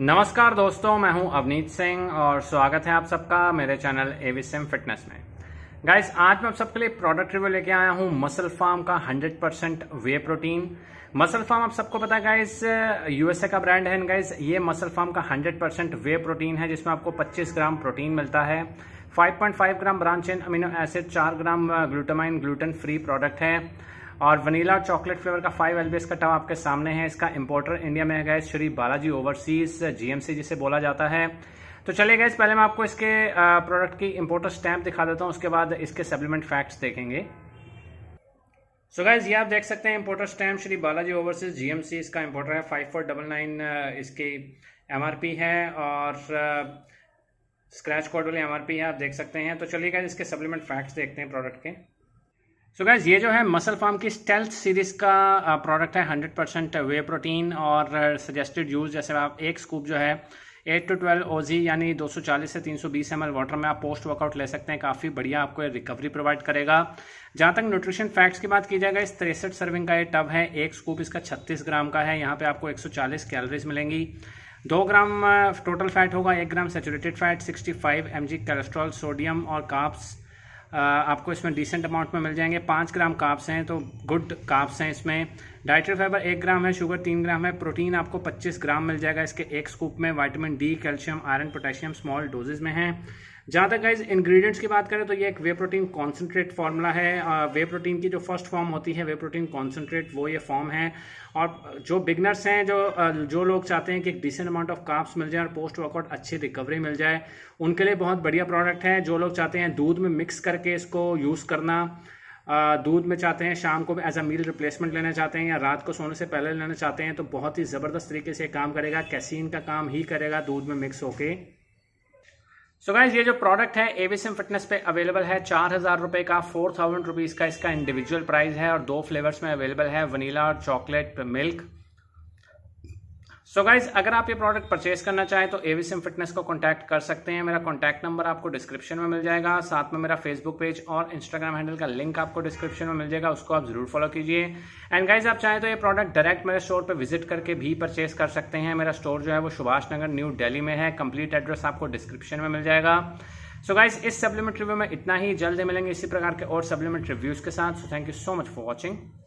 नमस्कार दोस्तों मैं हूं अवनीत सिंह और स्वागत है आप सबका मेरे चैनल एविसम फिटनेस में गाइस आज मैं आप सबके लिए प्रोडक्ट रिव्यू लेके आया हूं मसल फार्म का 100% percent whey protein Muscle Pharm आप सबको पता है गाइस यूएसए का ब्रांड है गाइस ये मसल फार्म का 100% परसेंट वे प्रोटीन है जिसमें आपको 25 ग्राम प्रोटीन मिलता है 5.5 gram branch and amino acid 4 gram glutamine gluten free product है और वनीला चॉकलेट फ्लेवर का फाइव एलबीएस का टब आपके सामने है इसका इंपोर्टर इंडिया में है गए श्री बालाजी ओवरसीज जीएमसी जिसे बोला जाता है तो चलिए गए पहले मैं आपको इसके प्रोडक्ट की इंपोर्टर स्टैम्प दिखा देता हूँ उसके बाद इसके सप्लीमेंट फैक्ट्स देखेंगे सो so गाइज ये आप देख सकते हैं importer stamp Shri Balaji overseas GMC इसका इम्पोर्टर है फाइव फोर डबल नाइन इसकी एमआरपी है और स्क्रैच कोड वाली एमआरपी है आप देख सकते हैं तो चलिए गाइज इसके सप्लीमेंट फैक्ट्स देखते हैं प्रोडक्ट के सो so गैस ये जो है मसल फार्म की स्टेल्थ सीरीज का प्रोडक्ट है 100 परसेंट वे प्रोटीन और सजेस्टेड यूज़ जैसे आप एक स्कूप जो है 8 टू 12 ओजी यानी 240 से 320 सौ वाटर में आप पोस्ट वर्कआउट ले सकते हैं काफ़ी बढ़िया आपको ये रिकवरी प्रोवाइड करेगा जहां तक न्यूट्रिशन फैक्ट्स की बात की जाएगा इस तिरसठ सर्विंग का ये टब है एक स्कूप इसका 36 ग्राम का है यहाँ पे आपको 140 कैलोरीज मिलेंगी दो ग्राम टोटल फैट होगा एक gram saturated fat 65 five cholesterol sodium और काप्स आपको इसमें डिसेंट अमाउंट में मिल जाएंगे पाँच ग्राम काप्स हैं तो गुड काप्स हैं इसमें डाइट्री फाइबर एक ग्राम है शुगर तीन ग्राम है प्रोटीन आपको 25 ग्राम मिल जाएगा इसके एक स्कूप में vitamin D calcium iron potassium small doses में है जहाँ तक गाइज इंग्रेडिएंट्स की बात करें तो ये एक वे प्रोटीन कॉन्सेंट्रेट फॉर्मूला है वे प्रोटीन की जो फर्स्ट फॉर्म होती है वे प्रोटीन कॉन्सेंट्रेट वो ये फॉर्म है और जो बिगनर्स हैं जो जो लोग चाहते हैं कि एक डिसेंट अमाउंट ऑफ काप्स मिल जाए और पोस्ट वर्कआउट अच्छी रिकवरी मिल जाए उनके लिए बहुत बढ़िया प्रोडक्ट है जो लोग चाहते हैं दूध में मिक्स करके इसको यूज़ करना दूध में चाहते हैं शाम को एज अ मील रिप्लेसमेंट लेना चाहते हैं या रात को सोने से पहले लेना चाहते हैं तो बहुत ही ज़बरदस्त तरीके से काम करेगा कैसीन का काम ही करेगा दूध में मिक्स होके सो गाइज ये जो प्रोडक्ट है एवीसीम फिटनेस पे अवेलेबल है चार हजार रुपए का फोर थाउजेंड रुपीज़ का इसका इंडिविजुअल प्राइस है और दो फ्लेवर्स में अवेलेबल है वनीला और chocolate milk so so guys अगर आप ये प्रोडक्ट परचेस करना चाहें तो एविसिम फिटनेस को कॉन्टैक्ट कर सकते हैं मेरा कॉन्टैक्ट नंबर आपको डिस्क्रिप्शन में मिल जाएगा साथ में मेरा फेसबुक पेज और इंस्टाग्राम हैंडल का लिंक आपको डिस्क्रिप्शन में मिल जाएगा उसको आप जरूर फॉलो कीजिए एंड गाइज आप चाहें तो ये प्रोडक्ट डायरेक्ट मेरे स्टोर पर विजिट करके भी परचेज कर सकते हैं मेरा स्टोर जो है वो सुभाष नगर न्यू डेली में है कंप्लीट एड्रेस आपको डिस्क्रिप्शन में मिल जाएगा सो so गाइज इस सप्लीमेंट रिव्यू में इतना ही जल्द मिलेंगे इसी प्रकार के और सप्लीमेंट रिव्यूज के साथ so thank you so much for watching